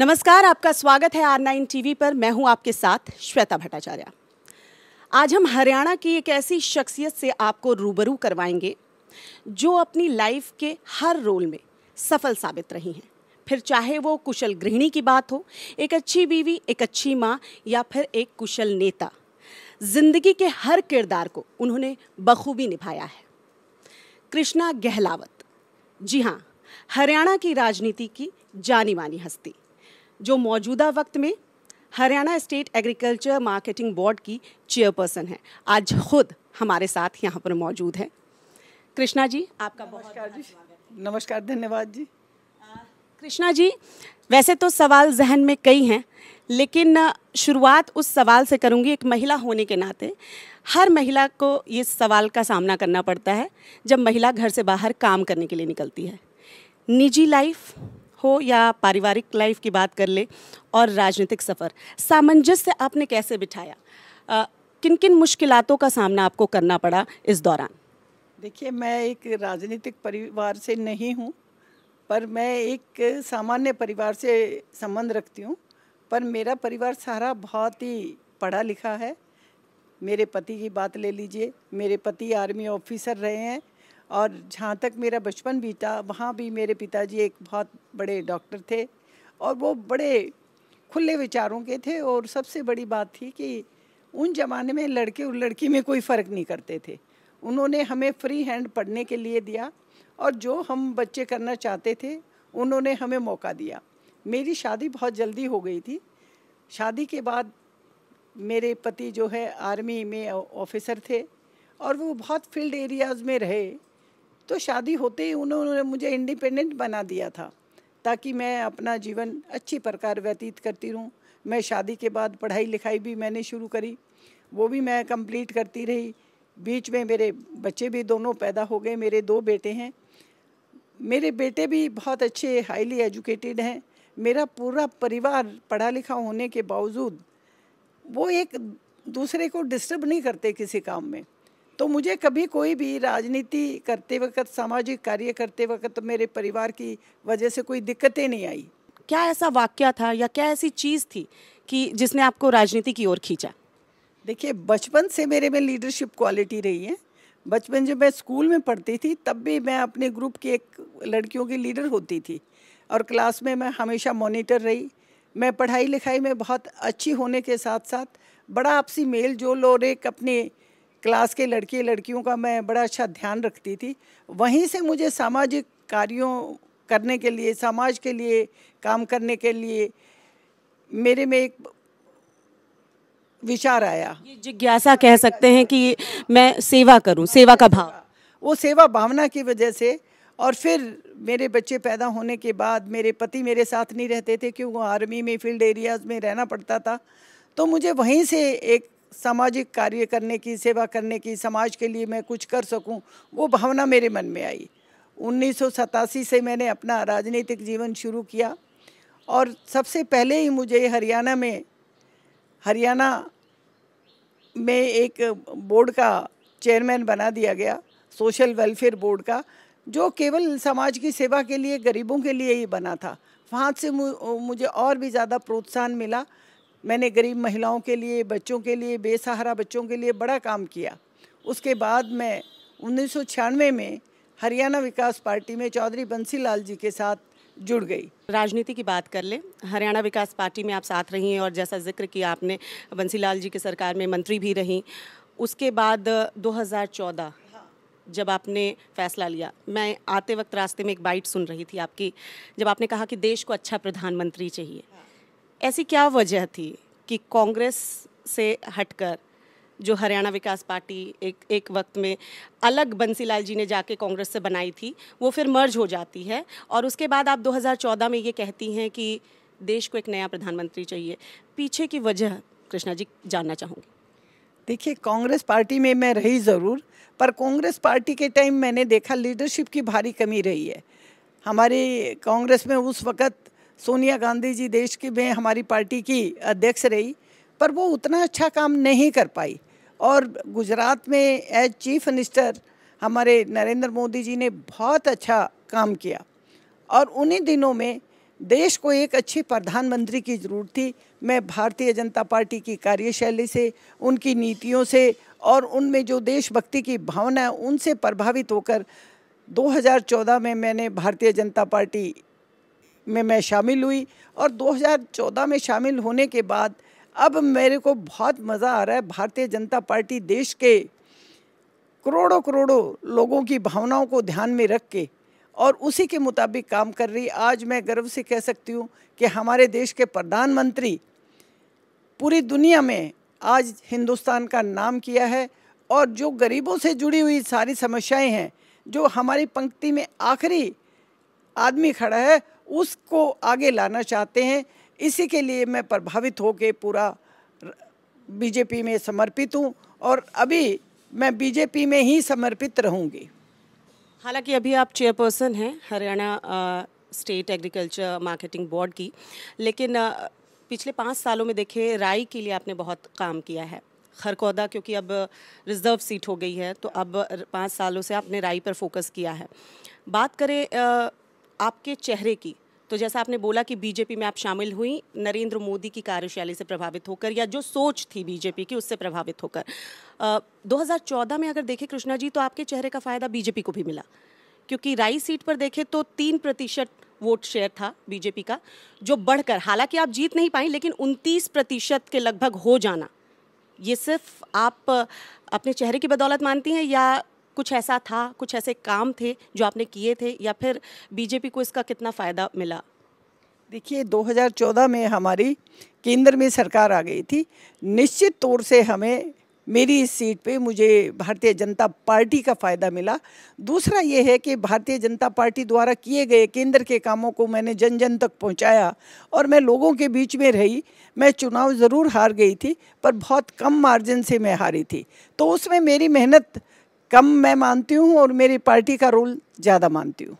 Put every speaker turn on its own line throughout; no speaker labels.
नमस्कार आपका स्वागत है आर नाइन टीवी पर मैं हूं आपके साथ श्वेता भट्टाचार्य आज हम हरियाणा की एक ऐसी शख्सियत से आपको रूबरू करवाएंगे जो अपनी लाइफ के हर रोल में सफल साबित रही हैं फिर चाहे वो कुशल गृहिणी की बात हो एक अच्छी बीवी एक अच्छी माँ या फिर एक कुशल नेता जिंदगी के हर किरदार को उन्होंने बखूबी निभाया है कृष्णा गहलावत जी हाँ हरियाणा की राजनीति की जानी मानी हस्ती जो मौजूदा वक्त में Haryana state agriculture marketing board की चेयरपर्सन है आज खुद हमारे साथ यहाँ पर मौजूद है कृष्णा जी आपका नमस्कार जी नमस्कार धन्यवाद जी कृष्णा जी वैसे तो सवाल जहन में कई हैं लेकिन शुरुआत उस सवाल से करूंगी एक महिला होने के नाते हर महिला को ये सवाल का सामना करना पड़ता है जब महिला घर से बाहर काम करने के लिए निकलती है निजी लाइफ हो या पारिवारिक लाइफ की बात कर ले और राजनीतिक सफ़र सामंजस्य आपने कैसे बिठाया आ, किन किन मुश्किलों का सामना आपको करना पड़ा इस दौरान
देखिए मैं एक राजनीतिक परिवार से नहीं हूँ पर मैं एक सामान्य परिवार से संबंध रखती हूँ पर मेरा परिवार सारा बहुत ही पढ़ा लिखा है मेरे पति की बात ले लीजिए मेरे पति आर्मी ऑफिसर रहे हैं और जहाँ तक मेरा बचपन बीता वहाँ भी मेरे पिताजी एक बहुत बड़े डॉक्टर थे और वो बड़े खुले विचारों के थे और सबसे बड़ी बात थी कि उन ज़माने में लड़के और लड़की में कोई फ़र्क नहीं करते थे उन्होंने हमें फ्री हैंड पढ़ने के लिए दिया और जो हम बच्चे करना चाहते थे उन्होंने हमें मौका दिया मेरी शादी बहुत जल्दी हो गई थी शादी के बाद मेरे पति जो है आर्मी में ऑफिसर थे और वो बहुत फील्ड एरियाज़ में रहे तो शादी होते ही उन्होंने मुझे इंडिपेंडेंट बना दिया था ताकि मैं अपना जीवन अच्छी प्रकार व्यतीत करती रहूँ मैं शादी के बाद पढ़ाई लिखाई भी मैंने शुरू करी वो भी मैं कंप्लीट करती रही बीच में मेरे बच्चे भी दोनों पैदा हो गए मेरे दो बेटे हैं मेरे बेटे भी बहुत अच्छे हाईली एजुकेटेड हैं मेरा पूरा परिवार पढ़ा लिखा होने के बावजूद वो एक दूसरे को डिस्टर्ब नहीं करते किसी काम में तो मुझे कभी कोई भी राजनीति करते वक्त सामाजिक कार्य करते वक्त मेरे परिवार की वजह से कोई दिक्कतें नहीं आई
क्या ऐसा वाक्य था या क्या ऐसी चीज़ थी कि जिसने आपको राजनीति की ओर खींचा देखिए बचपन से मेरे में लीडरशिप क्वालिटी रही है बचपन जब मैं स्कूल में पढ़ती
थी तब भी मैं अपने ग्रुप की एक लड़कियों की लीडर होती थी और क्लास में मैं हमेशा मॉनिटर रही मैं पढ़ाई लिखाई में बहुत अच्छी होने के साथ साथ बड़ा आपसी मेल जोल और एक अपने क्लास के लड़के लड़कियों का मैं बड़ा अच्छा ध्यान रखती थी वहीं से मुझे सामाजिक कार्यों करने के लिए समाज के लिए काम करने के लिए मेरे में एक विचार आया
जिज्ञासा कह सकते हैं कि मैं सेवा करूं सेवा का भाव
वो सेवा भावना की वजह से और फिर मेरे बच्चे पैदा होने के बाद मेरे पति मेरे साथ नहीं रहते थे क्योंकि आर्मी में फील्ड एरियाज़ में रहना पड़ता था तो मुझे वहीं से एक सामाजिक कार्य करने की सेवा करने की समाज के लिए मैं कुछ कर सकूं वो भावना मेरे मन में आई उन्नीस से मैंने अपना राजनीतिक जीवन शुरू किया और सबसे पहले ही मुझे हरियाणा में हरियाणा में एक बोर्ड का चेयरमैन बना दिया गया सोशल वेलफेयर बोर्ड का जो केवल समाज की सेवा के लिए गरीबों के लिए ही बना था वहाँ से मुझे और भी ज़्यादा प्रोत्साहन मिला मैंने गरीब महिलाओं के लिए बच्चों के लिए बेसहारा बच्चों के लिए बड़ा काम किया उसके बाद मैं उन्नीस में हरियाणा विकास पार्टी में चौधरी बंसी लाल जी के साथ जुड़ गई
राजनीति की बात कर ले हरियाणा विकास पार्टी में आप साथ रही हैं और जैसा जिक्र किया आपने बंसी लाल जी की सरकार में मंत्री भी रहीं उसके बाद 2014 जब आपने फैसला लिया मैं आते वक्त रास्ते में एक बाइट सुन रही थी आपकी जब आपने कहा कि देश को अच्छा प्रधानमंत्री चाहिए ऐसी क्या वजह थी कि कांग्रेस से हटकर जो हरियाणा विकास पार्टी एक एक वक्त में अलग बंसीलाल जी ने जाके कांग्रेस से बनाई थी वो फिर मर्ज हो जाती है और उसके बाद आप 2014 में ये कहती हैं कि देश को एक नया प्रधानमंत्री चाहिए पीछे की वजह कृष्णा जी जानना चाहूँगी
देखिए कांग्रेस पार्टी में मैं रही ज़रूर पर कांग्रेस पार्टी के टाइम मैंने देखा लीडरशिप की भारी कमी रही है हमारी कांग्रेस में उस वक़्त सोनिया गांधी जी देश की में हमारी पार्टी की अध्यक्ष रही पर वो उतना अच्छा काम नहीं कर पाई और गुजरात में एज चीफ मिनिस्टर हमारे नरेंद्र मोदी जी ने बहुत अच्छा काम किया और उन्हीं दिनों में देश को एक अच्छी प्रधानमंत्री की ज़रूरत थी मैं भारतीय जनता पार्टी की कार्यशैली से उनकी नीतियों से और उनमें जो देशभक्ति की भावना है उनसे प्रभावित होकर 2014 में मैंने भारतीय जनता पार्टी में मैं शामिल हुई और 2014 में शामिल होने के बाद अब मेरे को बहुत मज़ा आ रहा है भारतीय जनता पार्टी देश के करोड़ों करोड़ों लोगों की भावनाओं को ध्यान में रख के और उसी के मुताबिक काम कर रही आज मैं गर्व से कह सकती हूँ कि हमारे देश के प्रधानमंत्री पूरी दुनिया में आज हिंदुस्तान का नाम किया है और जो गरीबों से जुड़ी हुई सारी समस्याएं हैं जो हमारी पंक्ति में आखिरी आदमी खड़ा है उसको आगे लाना चाहते हैं इसी के लिए मैं प्रभावित होकर पूरा बीजेपी में समर्पित हूँ और अभी मैं बीजेपी में ही समर्पित रहूँगी
हालांकि अभी आप चेयरपर्सन हैं Haryana state agriculture marketing board की लेकिन आ, पिछले पाँच सालों में देखे राई के लिए आपने बहुत काम किया है खरकौदा क्योंकि अब रिजर्व सीट हो गई है तो अब पाँच सालों से आपने राई पर फोकस किया है बात करें आ, आपके चेहरे की तो जैसा आपने बोला कि बीजेपी में आप शामिल हुई नरेंद्र मोदी की कार्यशैली से प्रभावित होकर या जो सोच थी बीजेपी की उससे प्रभावित होकर आ, 2014 में अगर देखें कृष्णा जी तो आपके चेहरे का फ़ायदा बीजेपी को भी मिला क्योंकि राई सीट पर देखें तो तीन प्रतिशत वोट शेयर था बीजेपी का जो बढ़कर हालांकि आप जीत नहीं पाई लेकिन उनतीस प्रतिशत के लगभग हो जाना ये सिर्फ आप अपने चेहरे की बदौलत मानती हैं या कुछ ऐसा था कुछ ऐसे काम थे जो आपने किए थे या फिर बीजेपी को इसका कितना फ़ायदा मिला देखिए
2014 में हमारी केंद्र में सरकार आ गई थी निश्चित तौर से हमें मेरी इस सीट पे मुझे भारतीय जनता पार्टी का फ़ायदा मिला दूसरा ये है कि भारतीय जनता पार्टी द्वारा किए गए केंद्र के कामों को मैंने जन जन तक पहुंचाया और मैं लोगों के बीच में रही मैं चुनाव ज़रूर हार गई थी पर बहुत कम मार्जिन से मैं हारी थी तो उसमें मेरी मेहनत कम मैं मानती हूँ और मेरी पार्टी का रोल ज़्यादा मानती हूँ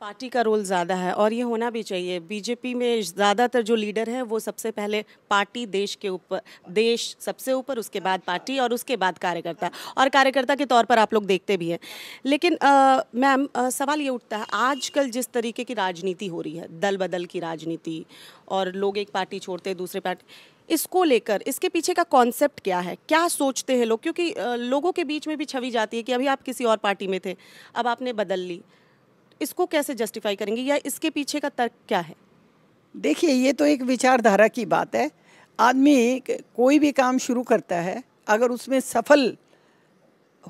पार्टी का रोल ज़्यादा है और ये होना भी चाहिए बीजेपी में ज़्यादातर जो लीडर हैं वो सबसे पहले पार्टी देश के ऊपर देश सबसे ऊपर उसके बाद पार्टी और उसके बाद कार्यकर्ता और कार्यकर्ता के तौर पर आप लोग देखते भी हैं लेकिन मैम सवाल ये उठता है आजकल जिस तरीके की राजनीति हो रही है दल बदल की राजनीति और लोग एक पार्टी छोड़ते दूसरे पार्टी इसको लेकर इसके पीछे का कॉन्सेप्ट क्या है क्या सोचते हैं लोग क्योंकि लोगों के बीच में भी छवि जाती है कि अभी आप किसी और पार्टी में थे अब आपने बदल ली इसको कैसे जस्टिफाई करेंगे या इसके पीछे का तर्क क्या है
देखिए ये तो एक विचारधारा की बात है आदमी कोई भी काम शुरू करता है अगर उसमें सफल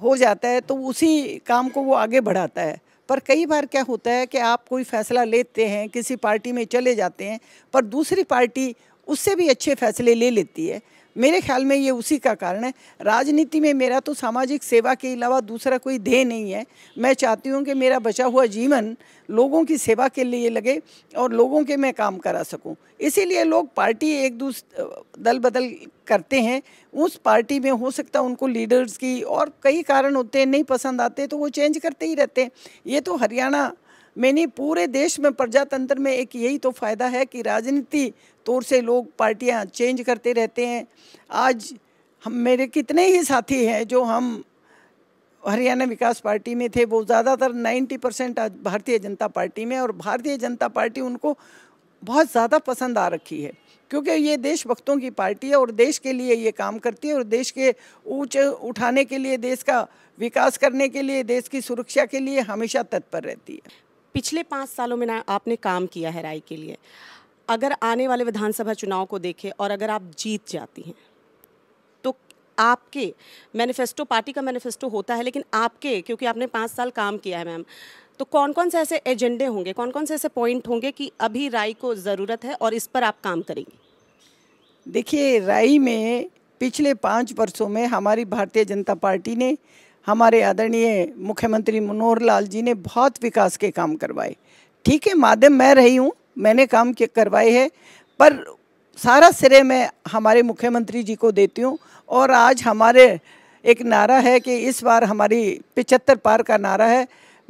हो जाता है तो उसी काम को वो आगे बढ़ाता है पर कई बार क्या होता है कि आप कोई फैसला लेते हैं किसी पार्टी में चले जाते हैं पर दूसरी पार्टी उससे भी अच्छे फैसले ले लेती है मेरे ख्याल में ये उसी का कारण है राजनीति में मेरा तो सामाजिक सेवा के अलावा दूसरा कोई ध्येय नहीं है मैं चाहती हूँ कि मेरा बचा हुआ जीवन लोगों की सेवा के लिए लगे और लोगों के मैं काम करा सकूँ इसीलिए लोग पार्टी एक दूसरे दल बदल करते हैं उस पार्टी में हो सकता उनको लीडर्स की और कई कारण होते हैं नहीं पसंद आते तो वो चेंज करते ही रहते हैं ये तो हरियाणा मैंने पूरे देश में प्रजातंत्र में एक यही तो फ़ायदा है कि राजनीति तौर से लोग पार्टियां चेंज करते रहते हैं आज हम मेरे कितने ही साथी हैं जो हम हरियाणा विकास पार्टी में थे वो ज़्यादातर 90 परसेंट आज भारतीय जनता पार्टी में और भारतीय जनता पार्टी उनको बहुत ज़्यादा पसंद आ रखी है क्योंकि ये देशभक्तों की पार्टी है और देश के लिए ये काम करती है और देश के ऊँच उठाने के लिए देश का विकास करने के लिए देश की सुरक्षा के
लिए हमेशा तत्पर रहती है पिछले पाँच सालों में ना आपने काम किया है राय के लिए अगर आने वाले विधानसभा चुनाव को देखें और अगर आप जीत जाती हैं तो आपके मैनिफेस्टो पार्टी का मैनिफेस्टो होता है लेकिन आपके क्योंकि आपने पाँच साल काम किया है मैम तो कौन कौन से ऐसे एजेंडे होंगे कौन कौन से ऐसे पॉइंट होंगे कि अभी राय को ज़रूरत है और इस पर आप काम करेंगे
देखिए राय में पिछले पाँच वर्षों में हमारी भारतीय जनता पार्टी ने हमारे आदरणीय मुख्यमंत्री मनोहर लाल जी ने बहुत विकास के काम करवाए ठीक है माध्यम मैं रही हूँ मैंने काम करवाए है पर सारा सिरे मैं हमारे मुख्यमंत्री जी को देती हूँ और आज हमारे एक नारा है कि इस बार हमारी पिचहत्तर पार का नारा है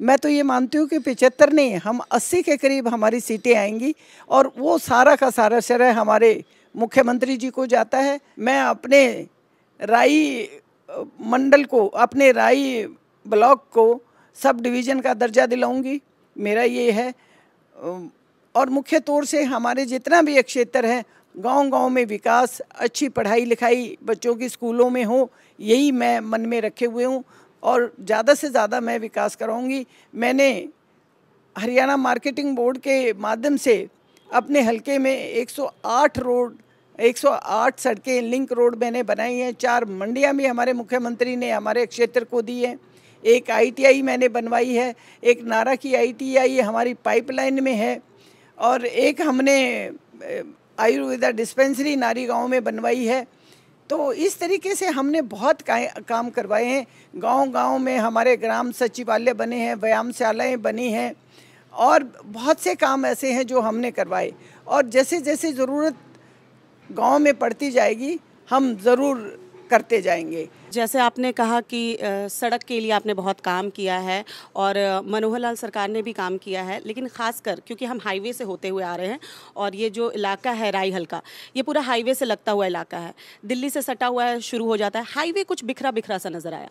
मैं तो ये मानती हूँ कि पिचहत्तर नहीं हम अस्सी के करीब हमारी सीटें आएंगी और वो सारा का सारा श्रेय हमारे मुख्यमंत्री जी को जाता है मैं अपने राई मंडल को अपने राई ब्लॉक को सब डिवीज़न का दर्जा दिलाऊंगी मेरा ये है और मुख्य तौर से हमारे जितना भी क्षेत्र है गांव गांव में विकास अच्छी पढ़ाई लिखाई बच्चों की स्कूलों में हो यही मैं मन में रखे हुए हूँ और ज़्यादा से ज़्यादा मैं विकास कराऊंगी मैंने हरियाणा मार्केटिंग बोर्ड के माध्यम से अपने हलके में 108 रोड 108 सड़कें लिंक रोड मैंने बनाई हैं चार मंडियां भी हमारे मुख्यमंत्री ने हमारे क्षेत्र को दी है एक आईटीआई मैंने बनवाई है एक नारा की आईटीआई हमारी पाइपलाइन में है और एक हमने आयुर्वेदा डिस्पेंसरी नारी गाँव में बनवाई है तो इस तरीके से हमने बहुत काम करवाए हैं गांव-गांव में हमारे ग्राम सचिवालय बने हैं व्यायामशालाएँ बनी हैं और बहुत से काम ऐसे हैं जो हमने करवाए और जैसे जैसे ज़रूरत गांव में पड़ती जाएगी हम ज़रूर करते जाएंगे
जैसे आपने कहा कि सड़क के लिए आपने बहुत काम किया है और मनोहर लाल सरकार ने भी काम किया है लेकिन ख़ासकर क्योंकि हम हाईवे से होते हुए आ रहे हैं और ये जो इलाका है राई हल्का ये पूरा हाईवे से लगता हुआ इलाका है दिल्ली से सटा हुआ है शुरू हो जाता है हाईवे कुछ बिखरा बिखरा सा नज़र आया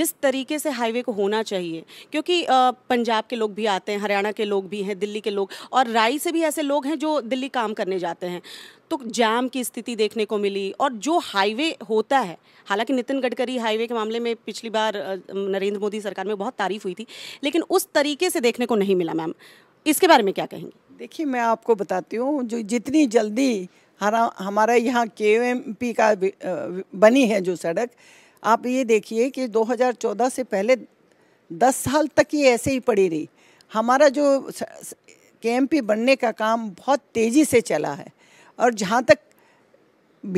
जिस तरीके से हाईवे को होना चाहिए क्योंकि पंजाब के लोग भी आते हैं हरियाणा के लोग भी हैं दिल्ली के लोग और राई से भी ऐसे लोग हैं जो दिल्ली काम करने जाते हैं तो जाम की स्थिति देखने को मिली और जो हाईवे होता है हालांकि नितिन गडकरी गडकरी हाईवे के मामले में पिछली बार नरेंद्र मोदी सरकार में बहुत तारीफ हुई थी लेकिन उस तरीके से देखने को नहीं मिला मैम इसके बारे में क्या कहेंगे
देखिए मैं आपको बताती हूँ जो जितनी जल्दी हमारा यहाँ के का बनी है जो सड़क आप ये देखिए कि 2014 से पहले 10 साल तक ये ऐसे ही पड़ी रही हमारा जो के बनने का काम बहुत तेज़ी से चला है और जहाँ तक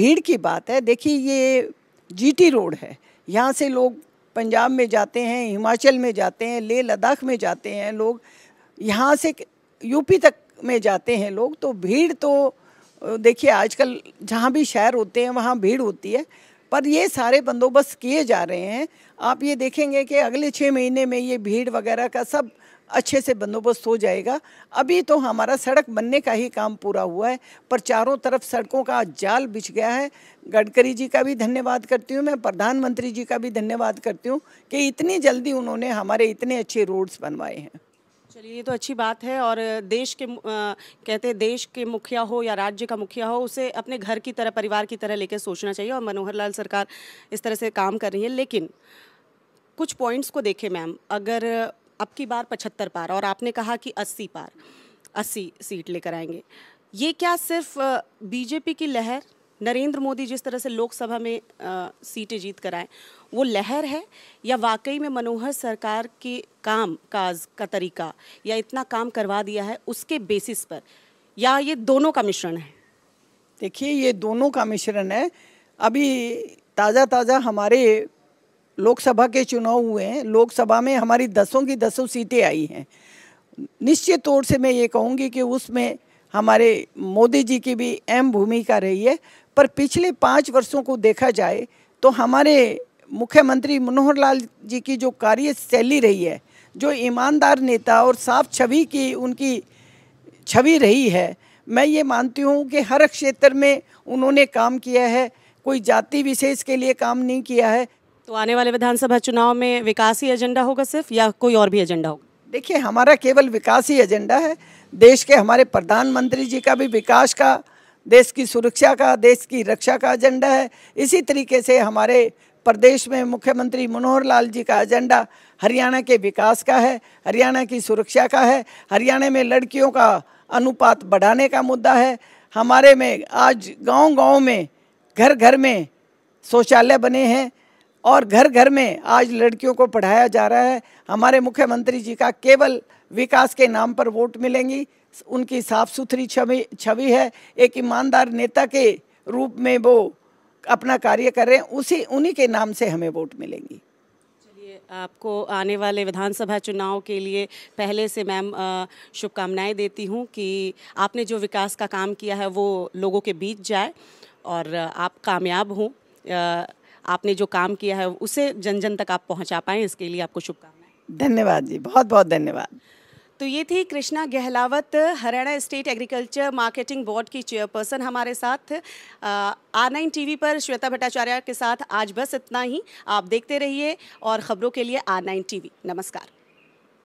भीड़ की बात है देखिए ये जीटी रोड है यहाँ से लोग पंजाब में जाते हैं हिमाचल में जाते हैं लेह लद्दाख में जाते हैं लोग यहाँ से यूपी तक में जाते हैं लोग तो भीड़ तो देखिए आजकल जहाँ भी शहर होते हैं वहाँ भीड़ होती है पर ये सारे बंदोबस्त किए जा रहे हैं आप ये देखेंगे कि अगले छः महीने में ये भीड़ वगैरह का सब अच्छे से बंदोबस्त हो जाएगा अभी तो हमारा सड़क बनने का ही काम पूरा हुआ है पर चारों तरफ सड़कों का जाल बिछ गया है गडकरी जी का भी धन्यवाद करती हूँ मैं प्रधानमंत्री जी का भी धन्यवाद करती हूँ कि इतनी जल्दी उन्होंने हमारे इतने अच्छे रोड्स बनवाए हैं
चलिए ये तो अच्छी बात है और देश के आ, कहते देश के मुखिया हो या राज्य का मुखिया हो उसे अपने घर की तरह परिवार की तरह लेकर सोचना चाहिए और मनोहर लाल सरकार इस तरह से काम कर रही है लेकिन कुछ पॉइंट्स को देखें मैम अगर अब की बार पचहत्तर पार और आपने कहा कि अस्सी पार अस्सी सीट लेकर आएंगे ये क्या सिर्फ बीजेपी की लहर नरेंद्र मोदी जिस तरह से लोकसभा में सीटें जीत कर आए वो लहर है या वाकई में मनोहर सरकार के काम काज का तरीका या इतना काम करवा दिया है उसके बेसिस पर या ये दोनों का मिश्रण है
देखिए ये दोनों का मिश्रण है अभी ताज़ा ताज़ा हमारे लोकसभा के चुनाव हुए हैं लोकसभा में हमारी दसों की दसों सीटें आई हैं निश्चित तौर से मैं ये कहूँगी कि उसमें हमारे मोदी जी की भी अहम भूमिका रही है पर पिछले पाँच वर्षों को देखा जाए तो हमारे मुख्यमंत्री मनोहर लाल जी की जो कार्यशैली रही है जो ईमानदार नेता और साफ छवि की उनकी छवि रही है मैं ये मानती हूँ कि हर क्षेत्र में उन्होंने काम किया है कोई जाति विशेष के लिए काम नहीं किया है
तो आने वाले विधानसभा चुनाव में विकास ही एजेंडा होगा सिर्फ या कोई और भी एजेंडा होगा देखिए हमारा केवल विकास ही एजेंडा है देश के हमारे प्रधानमंत्री जी का भी
विकास का देश की सुरक्षा का देश की रक्षा का एजेंडा है इसी तरीके से हमारे प्रदेश में मुख्यमंत्री मनोहर लाल जी का एजेंडा हरियाणा के विकास का है हरियाणा की सुरक्षा का है हरियाणा में लड़कियों का अनुपात बढ़ाने का मुद्दा है हमारे में आज गांव-गांव में घर घर में शौचालय बने हैं और घर घर में आज लड़कियों को पढ़ाया जा रहा है हमारे मुख्यमंत्री जी का केवल विकास के नाम पर वोट मिलेंगी उनकी साफ सुथरी छवि छवि है एक ईमानदार नेता के रूप में वो अपना कार्य कर रहे हैं उसी उन्हीं के नाम से हमें वोट मिलेंगी
आपको आने वाले विधानसभा चुनाव के लिए पहले से मैम शुभकामनाएं देती हूं कि आपने जो विकास का काम किया है वो लोगों के बीच जाए और आप कामयाब हों आपने जो काम किया है उसे जन जन तक आप पहुंचा पाएँ इसके लिए आपको शुभकामनाएं धन्यवाद
जी बहुत बहुत धन्यवाद
तो ये थी Krishna Gahlawat Haryana state agriculture marketing board की चेयरपर्सन हमारे साथ आर नाइन टी पर श्वेता भट्टाचार्य के साथ आज बस इतना ही आप देखते रहिए और ख़बरों के लिए आर नाइन टी नमस्कार